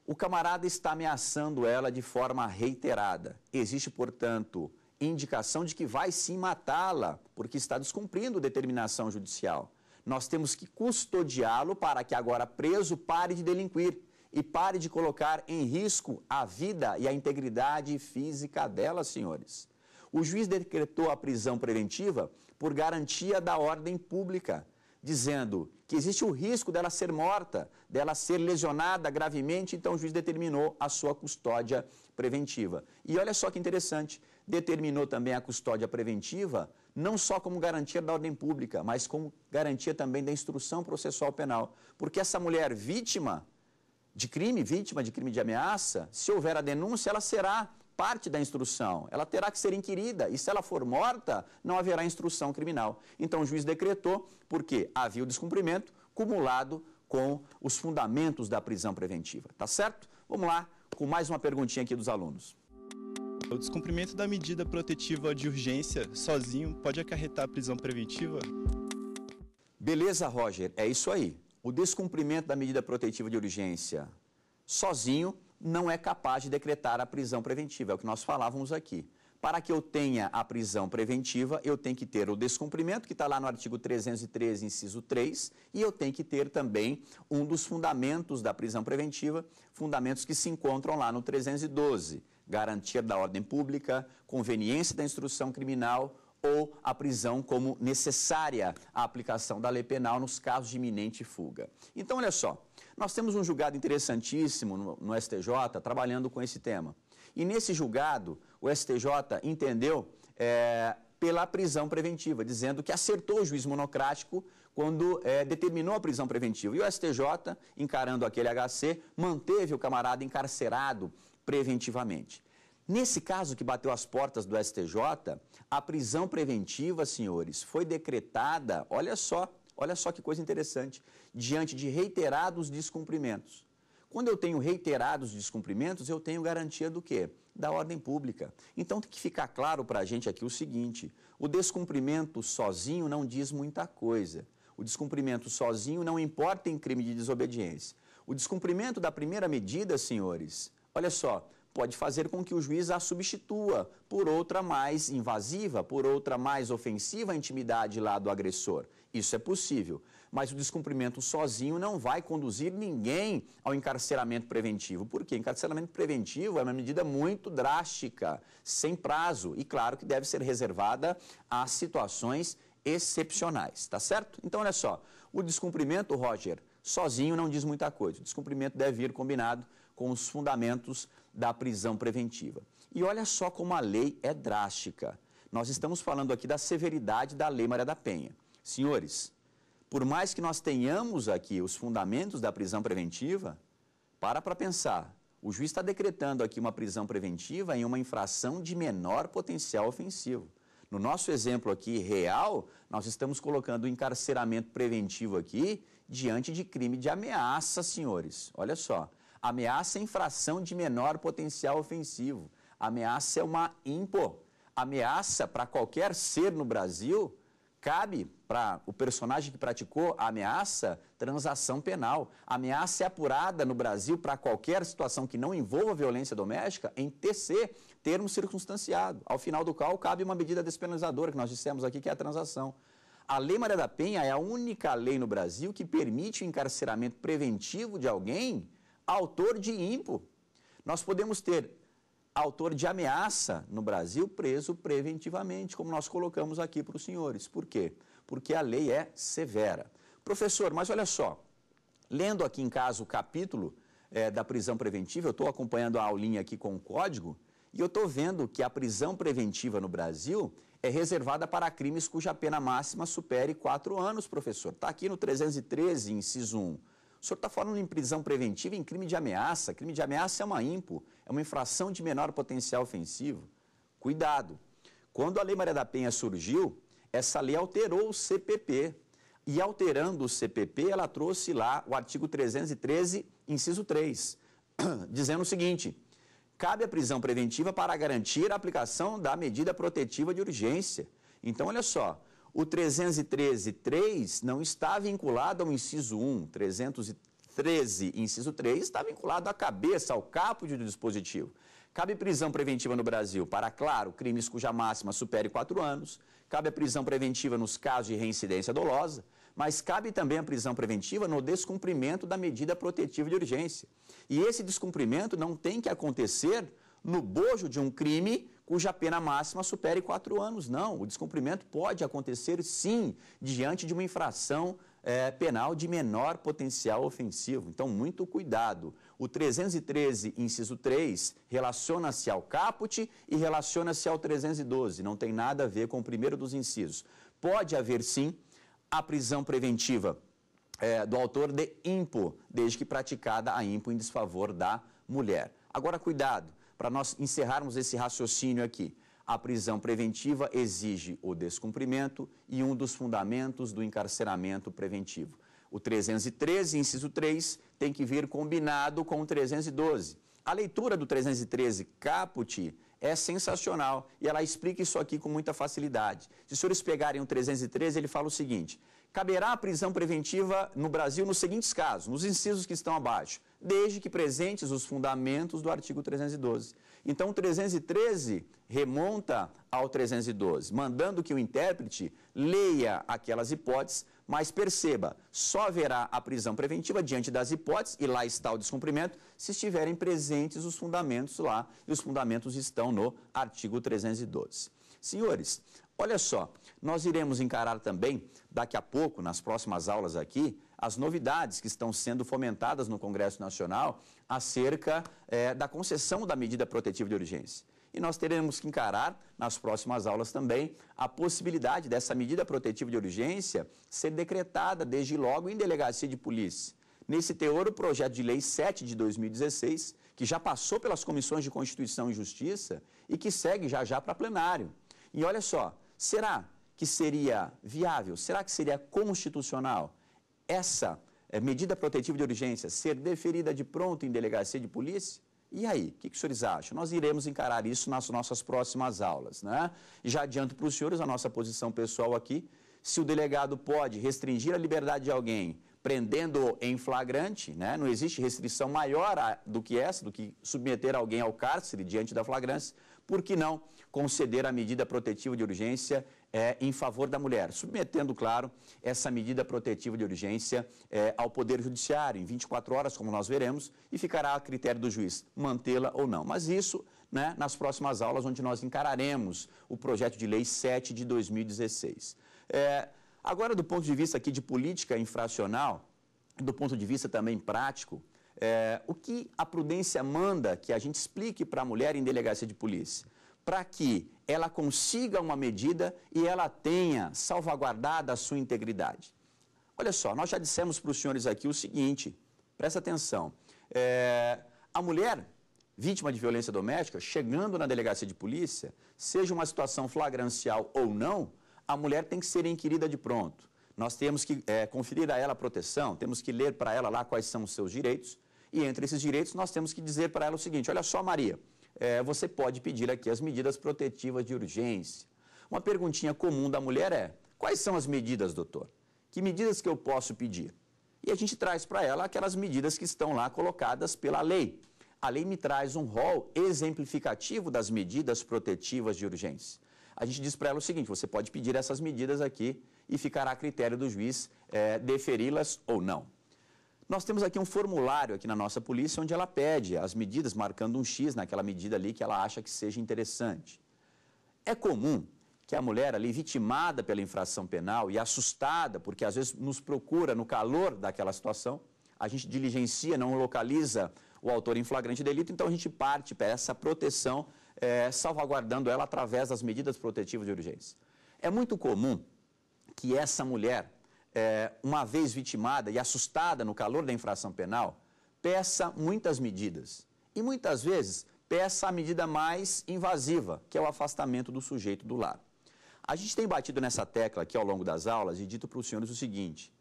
O camarada está ameaçando ela de forma reiterada. Existe, portanto, indicação de que vai sim matá-la, porque está descumprindo determinação judicial. Nós temos que custodiá-lo para que agora preso pare de delinquir e pare de colocar em risco a vida e a integridade física dela, senhores. O juiz decretou a prisão preventiva por garantia da ordem pública, dizendo que existe o risco dela ser morta, dela ser lesionada gravemente, então o juiz determinou a sua custódia preventiva. E olha só que interessante, determinou também a custódia preventiva não só como garantia da ordem pública, mas como garantia também da instrução processual penal. Porque essa mulher vítima de crime, vítima de crime de ameaça, se houver a denúncia, ela será parte da instrução, ela terá que ser inquirida e se ela for morta, não haverá instrução criminal. Então o juiz decretou porque havia o descumprimento cumulado com os fundamentos da prisão preventiva, tá certo? Vamos lá com mais uma perguntinha aqui dos alunos. O descumprimento da medida protetiva de urgência sozinho pode acarretar a prisão preventiva? Beleza, Roger, é isso aí. O descumprimento da medida protetiva de urgência sozinho não é capaz de decretar a prisão preventiva, é o que nós falávamos aqui. Para que eu tenha a prisão preventiva, eu tenho que ter o descumprimento, que está lá no artigo 313, inciso 3, e eu tenho que ter também um dos fundamentos da prisão preventiva, fundamentos que se encontram lá no 312, garantia da ordem pública, conveniência da instrução criminal ou a prisão como necessária à aplicação da lei penal nos casos de iminente fuga. Então, olha só, nós temos um julgado interessantíssimo no, no STJ trabalhando com esse tema. E nesse julgado, o STJ entendeu é, pela prisão preventiva, dizendo que acertou o juiz monocrático quando é, determinou a prisão preventiva. E o STJ, encarando aquele HC, manteve o camarada encarcerado preventivamente. Nesse caso que bateu as portas do STJ, a prisão preventiva, senhores, foi decretada, olha só, olha só que coisa interessante, diante de reiterados descumprimentos. Quando eu tenho reiterados descumprimentos, eu tenho garantia do quê? Da ordem pública. Então tem que ficar claro para a gente aqui o seguinte: o descumprimento sozinho não diz muita coisa. O descumprimento sozinho não importa em crime de desobediência. O descumprimento da primeira medida, senhores, Olha só, pode fazer com que o juiz a substitua por outra mais invasiva, por outra mais ofensiva à intimidade lá do agressor. Isso é possível, mas o descumprimento sozinho não vai conduzir ninguém ao encarceramento preventivo, porque encarceramento preventivo é uma medida muito drástica, sem prazo e claro que deve ser reservada a situações excepcionais, tá certo? Então olha só, o descumprimento, Roger, sozinho não diz muita coisa. O descumprimento deve vir combinado com os fundamentos da prisão preventiva. E olha só como a lei é drástica. Nós estamos falando aqui da severidade da Lei Maria da Penha. Senhores, por mais que nós tenhamos aqui os fundamentos da prisão preventiva, para para pensar. O juiz está decretando aqui uma prisão preventiva em uma infração de menor potencial ofensivo. No nosso exemplo aqui real, nós estamos colocando o encarceramento preventivo aqui diante de crime de ameaça, senhores. Olha só. Ameaça é infração de menor potencial ofensivo. Ameaça é uma impo. Ameaça para qualquer ser no Brasil cabe para o personagem que praticou a ameaça transação penal. ameaça é apurada no Brasil para qualquer situação que não envolva violência doméstica em TC, termo circunstanciado, ao final do qual cabe uma medida despenalizadora, que nós dissemos aqui que é a transação. A Lei Maria da Penha é a única lei no Brasil que permite o encarceramento preventivo de alguém autor de impo. Nós podemos ter autor de ameaça no Brasil preso preventivamente, como nós colocamos aqui para os senhores. Por quê? Porque a lei é severa. Professor, mas olha só, lendo aqui em casa o capítulo é, da prisão preventiva, eu estou acompanhando a aulinha aqui com o código, e eu estou vendo que a prisão preventiva no Brasil é reservada para crimes cuja pena máxima supere quatro anos, professor. Está aqui no 313, inciso 1. O senhor está falando em prisão preventiva em crime de ameaça. Crime de ameaça é uma IMPO, é uma infração de menor potencial ofensivo. Cuidado. Quando a Lei Maria da Penha surgiu, essa lei alterou o CPP. E alterando o CPP, ela trouxe lá o artigo 313, inciso 3, [clears throat] dizendo o seguinte: cabe a prisão preventiva para garantir a aplicação da medida protetiva de urgência. Então, olha só, o 313.3 não está vinculado ao inciso 1, 313, inciso 3, está vinculado à cabeça, ao capo do dispositivo. Cabe prisão preventiva no Brasil para, claro, crimes cuja máxima supere quatro anos, cabe a prisão preventiva nos casos de reincidência dolosa, mas cabe também a prisão preventiva no descumprimento da medida protetiva de urgência. E esse descumprimento não tem que acontecer no bojo de um crime cuja pena máxima supere quatro anos. Não, o descumprimento pode acontecer, sim, diante de uma infração é, penal de menor potencial ofensivo. Então, muito cuidado. O 313, inciso 3, relaciona-se ao caput e relaciona-se ao 312. Não tem nada a ver com o primeiro dos incisos. Pode haver, sim, a prisão preventiva é, do autor de impo, desde que praticada a impo em desfavor da mulher. Agora, cuidado para nós encerrarmos esse raciocínio aqui. A prisão preventiva exige o descumprimento e um dos fundamentos do encarceramento preventivo. O 313, inciso 3, tem que vir combinado com o 312. A leitura do 313 caput é sensacional e ela explica isso aqui com muita facilidade. Se os senhores pegarem o 313, ele fala o seguinte: caberá a prisão preventiva no Brasil nos seguintes casos, nos incisos que estão abaixo, desde que presentes os fundamentos do artigo 312. Então, 313 remonta ao 312, mandando que o intérprete leia aquelas hipóteses, mas perceba, só haverá a prisão preventiva diante das hipóteses, e lá está o descumprimento, se estiverem presentes os fundamentos lá, e os fundamentos estão no artigo 312. Senhores, olha só, nós iremos encarar também daqui a pouco, nas próximas aulas aqui, as novidades que estão sendo fomentadas no Congresso Nacional acerca é, da concessão da medida protetiva de urgência. E nós teremos que encarar, nas próximas aulas também, a possibilidade dessa medida protetiva de urgência ser decretada desde logo em delegacia de polícia. Nesse teor, o projeto de lei 7 de 2016, que já passou pelas comissões de Constituição e Justiça e que segue já já para plenário. E olha só, será que seria viável? Será que seria constitucional essa eh, medida protetiva de urgência ser deferida de pronto em delegacia de polícia? E aí, o que, que os senhores acham? Nós iremos encarar isso nas nossas próximas aulas, né? Já adianto para os senhores a nossa posição pessoal aqui. Se o delegado pode restringir a liberdade de alguém prendendo em flagrante, né? não existe restrição maior do que essa, do que submeter alguém ao cárcere diante da flagrância, por que não conceder a medida protetiva de urgência é, em favor da mulher, submetendo, claro, essa medida protetiva de urgência é, ao Poder Judiciário em 24 horas, como nós veremos, e ficará a critério do juiz mantê-la ou não. Mas isso né, nas próximas aulas, onde nós encararemos o projeto de lei 7 de 2016. É, eh, agora, do ponto de vista aqui de política infracional, do ponto de vista também prático, é, o que a prudência manda que a gente explique para a mulher em delegacia de polícia? Para que ela consiga uma medida e ela tenha salvaguardada a sua integridade. Olha só, nós já dissemos para os senhores aqui o seguinte, presta atenção. É, a mulher vítima de violência doméstica, chegando na delegacia de polícia, seja uma situação flagrancial ou não, a mulher tem que ser inquirida de pronto nós temos que é, conferir a ela proteção, temos que ler para ela lá quais são os seus direitos, e entre esses direitos nós temos que dizer para ela o seguinte: olha só, Maria, é, você pode pedir aqui as medidas protetivas de urgência. Uma perguntinha comum da mulher é: quais são as medidas, doutor? Que medidas que eu posso pedir? E a gente traz para ela aquelas medidas que estão lá colocadas pela lei. A lei me traz um rol exemplificativo das medidas protetivas de urgência. A gente diz para ela o seguinte: você pode pedir essas medidas aqui e ficará a critério do juiz é, deferi-las ou não. Nós temos aqui um formulário aqui na nossa polícia onde ela pede as medidas, marcando um X naquela medida ali que ela acha que seja interessante. É comum que a mulher ali, vitimada pela infração penal e assustada, porque às vezes nos procura no calor daquela situação, a gente diligencia, não localiza o autor em flagrante delito, então a gente parte para essa proteção, é, salvaguardando ela através das medidas protetivas de urgência. É muito comum que essa mulher, é, uma vez vitimada e assustada no calor da infração penal, peça muitas medidas. E muitas vezes peça a medida mais invasiva, que é o afastamento do sujeito do lar. A gente tem batido nessa tecla aqui ao longo das aulas e dito para os senhores o seguinte: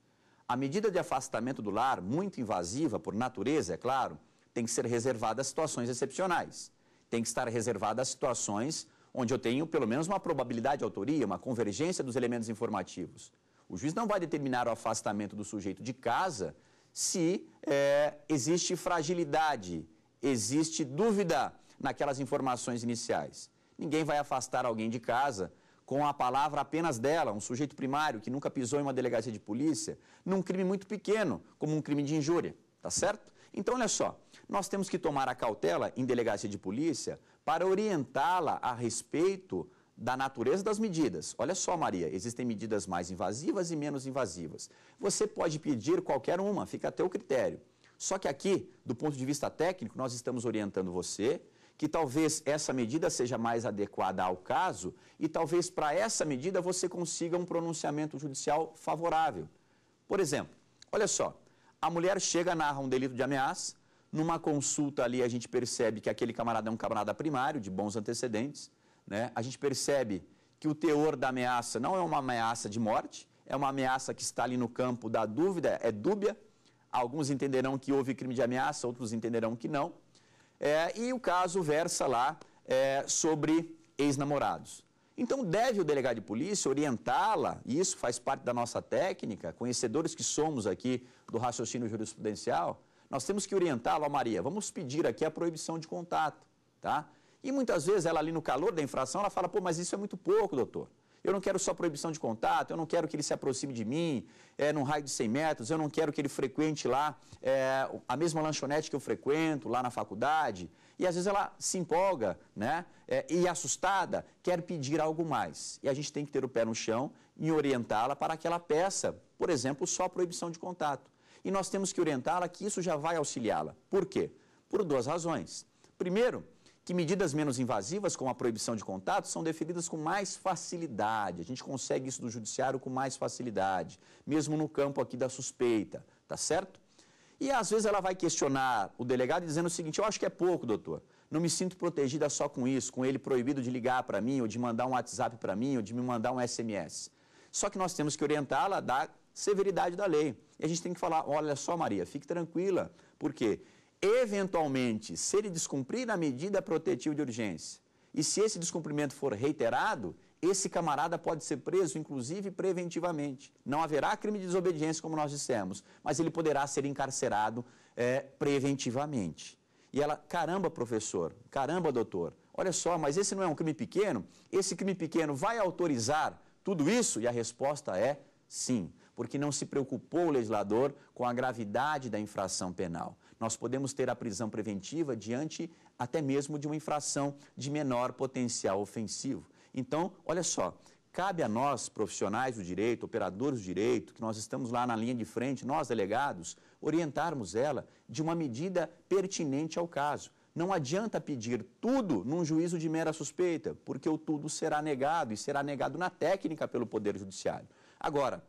a medida de afastamento do lar, muito invasiva por natureza, é claro, tem que ser reservada a situações excepcionais. Tem que estar reservada a situações onde eu tenho pelo menos uma probabilidade de autoria, uma convergência dos elementos informativos. O juiz não vai determinar o afastamento do sujeito de casa se é, existe fragilidade, existe dúvida naquelas informações iniciais. Ninguém vai afastar alguém de casa com a palavra apenas dela, um sujeito primário que nunca pisou em uma delegacia de polícia, num crime muito pequeno, como um crime de injúria, tá certo? Então, olha só, nós temos que tomar a cautela em delegacia de polícia para orientá-la a respeito da natureza das medidas. Olha só, Maria, existem medidas mais invasivas e menos invasivas. Você pode pedir qualquer uma, fica a teu critério. Só que aqui, do ponto de vista técnico, nós estamos orientando você que talvez essa medida seja mais adequada ao caso e talvez para essa medida você consiga um pronunciamento judicial favorável. Por exemplo, olha só, a mulher chega, narra um delito de ameaça, numa consulta ali, a gente percebe que aquele camarada é um camarada primário, de bons antecedentes. Né? A gente percebe que o teor da ameaça não é uma ameaça de morte, é uma ameaça que está ali no campo da dúvida, é dúbia. Alguns entenderão que houve crime de ameaça, outros entenderão que não. É, e o caso versa lá é, sobre ex-namorados. Então, deve o delegado de polícia orientá-la, e isso faz parte da nossa técnica, conhecedores que somos aqui do raciocínio jurisprudencial, nós temos que orientá-lo, Maria, vamos pedir aqui a proibição de contato, tá? E muitas vezes ela ali no calor da infração, ela fala, pô, mas isso é muito pouco, doutor. Eu não quero só proibição de contato, eu não quero que ele se aproxime de mim, é, num raio de 100 metros, eu não quero que ele frequente lá é, a mesma lanchonete que eu frequento, lá na faculdade. E às vezes ela se empolga, né? É, e assustada, quer pedir algo mais. E a gente tem que ter o pé no chão e orientá-la para que ela peça, por exemplo, só proibição de contato e nós temos que orientá-la que isso já vai auxiliá-la. Por quê? Por duas razões. Primeiro, que medidas menos invasivas, como a proibição de contato, são definidas com mais facilidade. A gente consegue isso do judiciário com mais facilidade, mesmo no campo aqui da suspeita, tá certo? E às vezes ela vai questionar o delegado dizendo o seguinte: eu acho que é pouco, doutor. Não me sinto protegida só com isso, com ele proibido de ligar para mim, ou de mandar um WhatsApp para mim, ou de me mandar um SMS. Só que nós temos que orientá-la a dar severidade da lei. E a gente tem que falar: olha só, Maria, fique tranquila, porque eventualmente, se ele descumprir a medida protetiva de urgência, e se esse descumprimento for reiterado, esse camarada pode ser preso, inclusive preventivamente. Não haverá crime de desobediência, como nós dissemos, mas ele poderá ser encarcerado é, preventivamente. E ela, caramba, professor, caramba, doutor, olha só, mas esse não é um crime pequeno? Esse crime pequeno vai autorizar tudo isso? E a resposta é sim porque não se preocupou o legislador com a gravidade da infração penal. Nós podemos ter a prisão preventiva diante até mesmo de uma infração de menor potencial ofensivo. Então, olha só, cabe a nós, profissionais do direito, operadores do direito, que nós estamos lá na linha de frente, nós delegados, orientarmos ela de uma medida pertinente ao caso. Não adianta pedir tudo num juízo de mera suspeita, porque o tudo será negado e será negado na técnica pelo Poder Judiciário. Agora,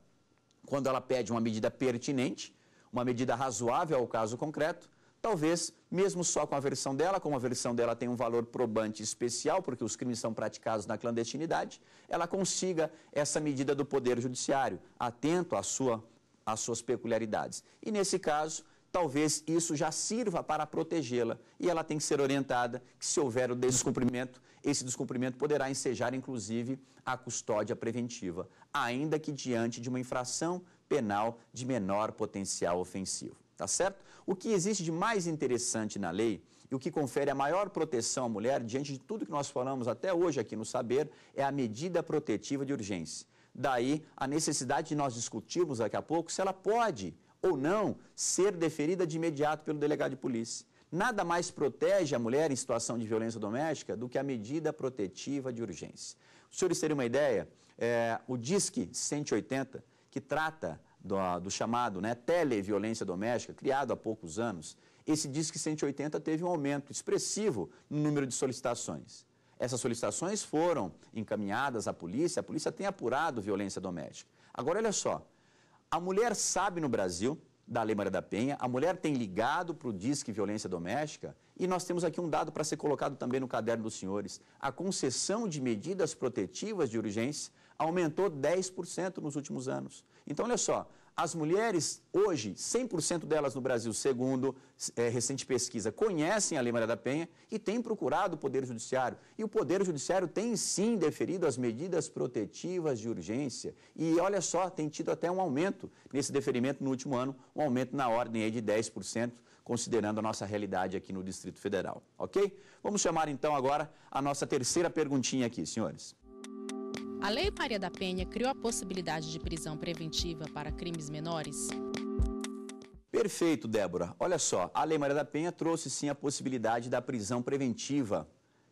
quando ela pede uma medida pertinente, uma medida razoável ao caso concreto, talvez, mesmo só com a versão dela, como a versão dela tem um valor probante especial, porque os crimes são praticados na clandestinidade, ela consiga essa medida do Poder Judiciário, atento à sua, às suas peculiaridades. E nesse caso, talvez isso já sirva para protegê-la. E ela tem que ser orientada que, se houver o descumprimento, esse descumprimento poderá ensejar, inclusive, a custódia preventiva, ainda que diante de uma infração penal de menor potencial ofensivo. Tá certo? O que existe de mais interessante na lei e o que confere a maior proteção à mulher, diante de tudo que nós falamos até hoje aqui no Saber, é a medida protetiva de urgência. Daí a necessidade de nós discutirmos daqui a pouco se ela pode ou não ser deferida de imediato pelo delegado de polícia. Nada mais protege a mulher em situação de violência doméstica do que a medida protetiva de urgência. Os senhores terem uma ideia, é, o DISC 180, que trata do, do chamado né, televiolência doméstica, criado há poucos anos, esse DISC 180 teve um aumento expressivo no número de solicitações. Essas solicitações foram encaminhadas à polícia, a polícia tem apurado violência doméstica. Agora, olha só, a mulher sabe no Brasil, da Lei Maria da Penha, a mulher tem ligado para o Disque Violência Doméstica e nós temos aqui um dado para ser colocado também no caderno dos senhores. A concessão de medidas protetivas de urgência aumentou 10% nos últimos anos. Então, olha só, as mulheres, hoje, 100% delas no Brasil, segundo é, recente pesquisa, conhecem a Lei Maria da Penha e têm procurado o Poder Judiciário. E o Poder Judiciário tem sim deferido as medidas protetivas de urgência. E olha só, tem tido até um aumento nesse deferimento no último ano, um aumento na ordem de 10%, considerando a nossa realidade aqui no Distrito Federal. Ok? Vamos chamar então agora a nossa terceira perguntinha aqui, senhores. A Lei Maria da Penha criou a possibilidade de prisão preventiva para crimes menores? Perfeito, Débora. Olha só, a Lei Maria da Penha trouxe sim a possibilidade da prisão preventiva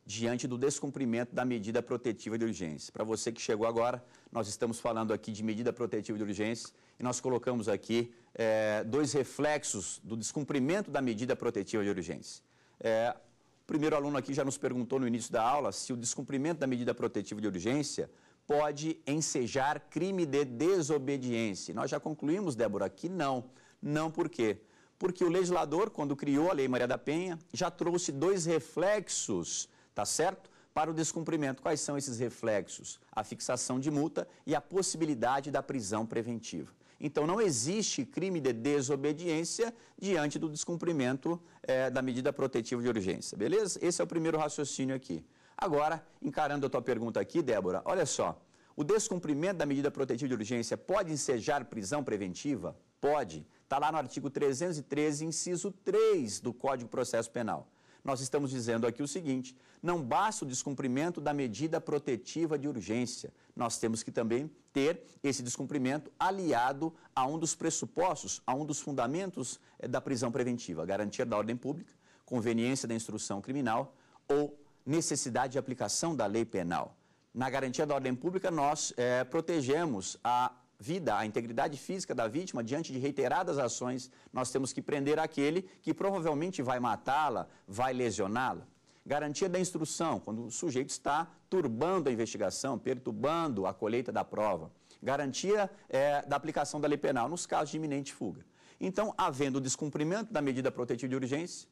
diante do descumprimento da medida protetiva de urgência. Para você que chegou agora, nós estamos falando aqui de medida protetiva de urgência e nós colocamos aqui é, dois reflexos do descumprimento da medida protetiva de urgência. É, o primeiro aluno aqui já nos perguntou no início da aula se o descumprimento da medida protetiva de urgência pode ensejar crime de desobediência. Nós já concluímos, Débora, que não. Não por quê? Porque o legislador, quando criou a Lei Maria da Penha, já trouxe dois reflexos, tá certo? Para o descumprimento. Quais são esses reflexos? A fixação de multa e a possibilidade da prisão preventiva. Então, não existe crime de desobediência diante do descumprimento é, da medida protetiva de urgência, beleza? Esse é o primeiro raciocínio aqui. Agora, encarando a tua pergunta aqui, Débora, olha só. O descumprimento da medida protetiva de urgência pode ensejar prisão preventiva? Pode. Está lá no artigo 313, inciso 3 do Código de Processo Penal. Nós estamos dizendo aqui o seguinte: não basta o descumprimento da medida protetiva de urgência. Nós temos que também ter esse descumprimento aliado a um dos pressupostos, a um dos fundamentos eh, da prisão preventiva: garantia da ordem pública, conveniência da instrução criminal ou necessidade de aplicação da lei penal. Na garantia da ordem pública, nós é, protegemos a vida, a integridade física da vítima diante de reiteradas ações. Nós temos que prender aquele que provavelmente vai matá-la, vai lesioná-la. Garantia da instrução, quando o sujeito está turbando a investigação, perturbando a colheita da prova. Garantia é, da aplicação da lei penal nos casos de iminente fuga. Então, havendo descumprimento da medida protetiva de urgência,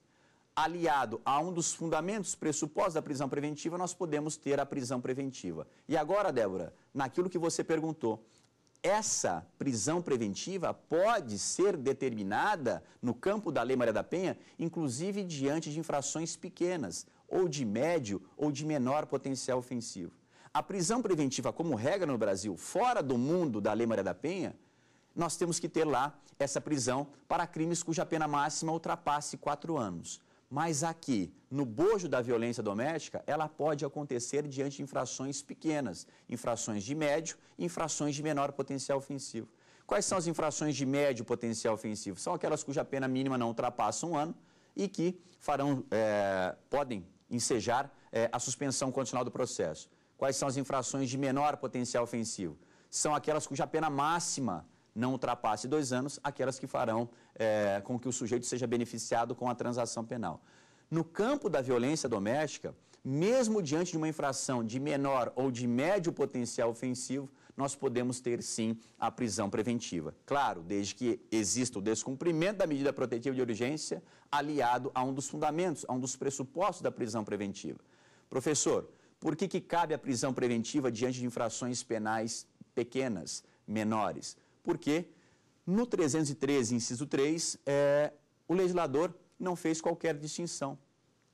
aliado a um dos fundamentos pressupostos da prisão preventiva, nós podemos ter a prisão preventiva. E agora, Débora, naquilo que você perguntou, essa prisão preventiva pode ser determinada no campo da Lei Maria da Penha, inclusive diante de infrações pequenas, ou de médio ou de menor potencial ofensivo. A prisão preventiva, como regra no Brasil, fora do mundo da Lei Maria da Penha, nós temos que ter lá essa prisão para crimes cuja pena máxima ultrapasse quatro anos mas aqui, no bojo da violência doméstica, ela pode acontecer diante de infrações pequenas, infrações de médio e infrações de menor potencial ofensivo. Quais são as infrações de médio potencial ofensivo? São aquelas cuja pena mínima não ultrapassa um ano e que farão, é, podem ensejar é, a suspensão condicional do processo. Quais são as infrações de menor potencial ofensivo? São aquelas cuja pena máxima não ultrapasse dois anos, aquelas que farão é, com que o sujeito seja beneficiado com a transação penal. No campo da violência doméstica, mesmo diante de uma infração de menor ou de médio potencial ofensivo, nós podemos ter sim a prisão preventiva. Claro, desde que exista o descumprimento da medida protetiva de urgência, aliado a um dos fundamentos, a um dos pressupostos da prisão preventiva. Professor, por que, que cabe a prisão preventiva diante de infrações penais pequenas, menores? porque no 313, inciso 3, é, o legislador não fez qualquer distinção.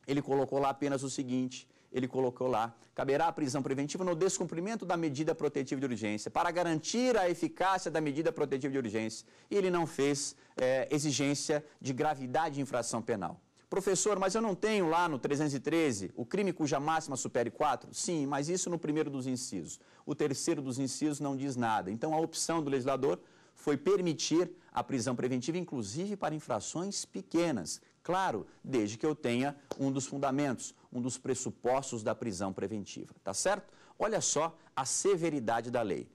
Ele colocou lá apenas o seguinte, ele colocou lá, caberá a prisão preventiva no descumprimento da medida protetiva de urgência, para garantir a eficácia da medida protetiva de urgência. E ele não fez é, exigência de gravidade de infração penal. Professor, mas eu não tenho lá no 313 o crime cuja máxima supere 4? Sim, mas isso no primeiro dos incisos. O terceiro dos incisos não diz nada. Então, a opção do legislador foi permitir a prisão preventiva, inclusive para infrações pequenas. Claro, desde que eu tenha um dos fundamentos, um dos pressupostos da prisão preventiva. Tá certo? Olha só a severidade da lei.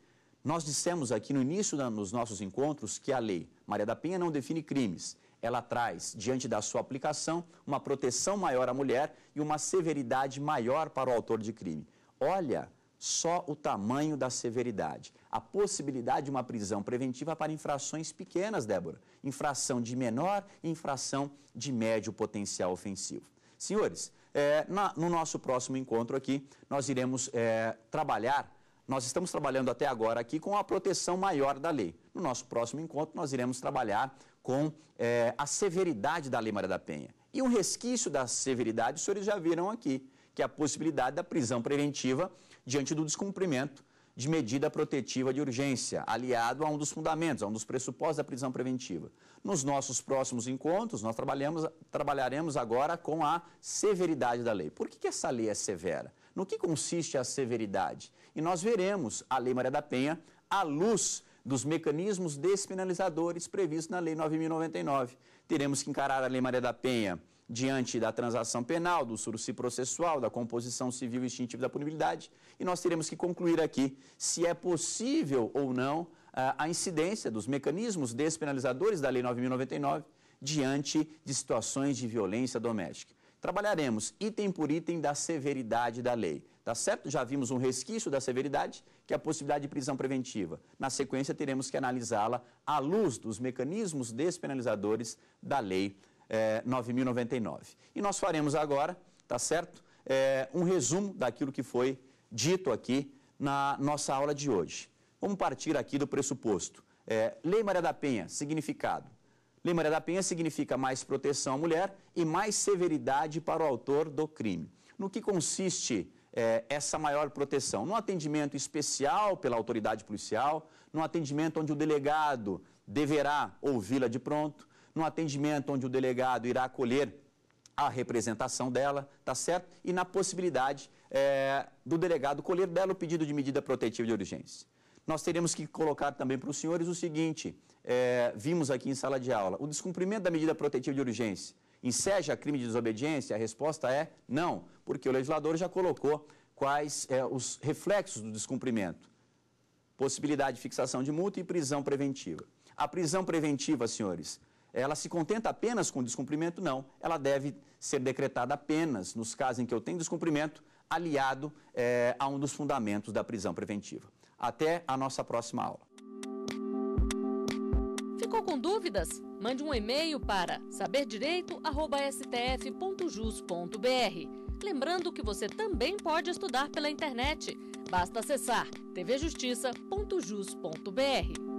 Nós dissemos aqui no início dos nossos encontros que a lei Maria da Penha não define crimes ela traz, diante da sua aplicação, uma proteção maior à mulher e uma severidade maior para o autor de crime. Olha só o tamanho da severidade. A possibilidade de uma prisão preventiva para infrações pequenas, Débora. Infração de menor e infração de médio potencial ofensivo. Senhores, é, na, no nosso próximo encontro aqui, nós iremos é, trabalhar, nós estamos trabalhando até agora aqui com a proteção maior da lei. No nosso próximo encontro, nós iremos trabalhar com é, a severidade da Lei Maria da Penha. E um resquício da severidade, os senhores já viram aqui, que é a possibilidade da prisão preventiva diante do descumprimento de medida protetiva de urgência, aliado a um dos fundamentos, a um dos pressupostos da prisão preventiva. Nos nossos próximos encontros, nós trabalharemos agora com a severidade da lei. Por que, que essa lei é severa? No que consiste a severidade? E nós veremos a Lei Maria da Penha à luz dos mecanismos despenalizadores previstos na Lei 9.099. Teremos que encarar a Lei Maria da Penha diante da transação penal, do sursi processual, da composição civil instintiva da punibilidade, e nós teremos que concluir aqui se é possível ou não ah, a incidência dos mecanismos despenalizadores da Lei 9.099 diante de situações de violência doméstica. Trabalharemos item por item da severidade da lei. Tá certo? Já vimos um resquício da severidade, que é a possibilidade de prisão preventiva. Na sequência, teremos que analisá-la à luz dos mecanismos despenalizadores da Lei 9.099. Eh, e nós faremos agora, tá certo? Eh, um resumo daquilo que foi dito aqui na nossa aula de hoje. Vamos partir aqui do pressuposto. Eh, Lei Maria da Penha, significado. Lei Maria da Penha significa mais proteção à mulher e mais severidade para o autor do crime. No que consiste é, essa maior proteção. no atendimento especial pela autoridade policial, no atendimento onde o delegado deverá ouvi-la de pronto, no atendimento onde o delegado irá acolher a representação dela, tá certo? E na possibilidade é, do delegado colher dela o pedido de medida protetiva de urgência. Nós teremos que colocar também para os senhores o seguinte: é, vimos aqui em sala de aula, o descumprimento da medida protetiva de urgência enseja crime de desobediência? A resposta é não, porque o legislador já colocou quais é, os reflexos do descumprimento. Possibilidade de fixação de multa e prisão preventiva. A prisão preventiva, senhores, ela se contenta apenas com o descumprimento? Não. Ela deve ser decretada apenas nos casos em que eu tenho descumprimento aliado é, a um dos fundamentos da prisão preventiva. Até a nossa próxima aula. Ficou com dúvidas? Mande um e-mail para saberdireito.stf.jus.br. Lembrando que você também pode estudar pela internet. Basta acessar tvjustiça.jus.br.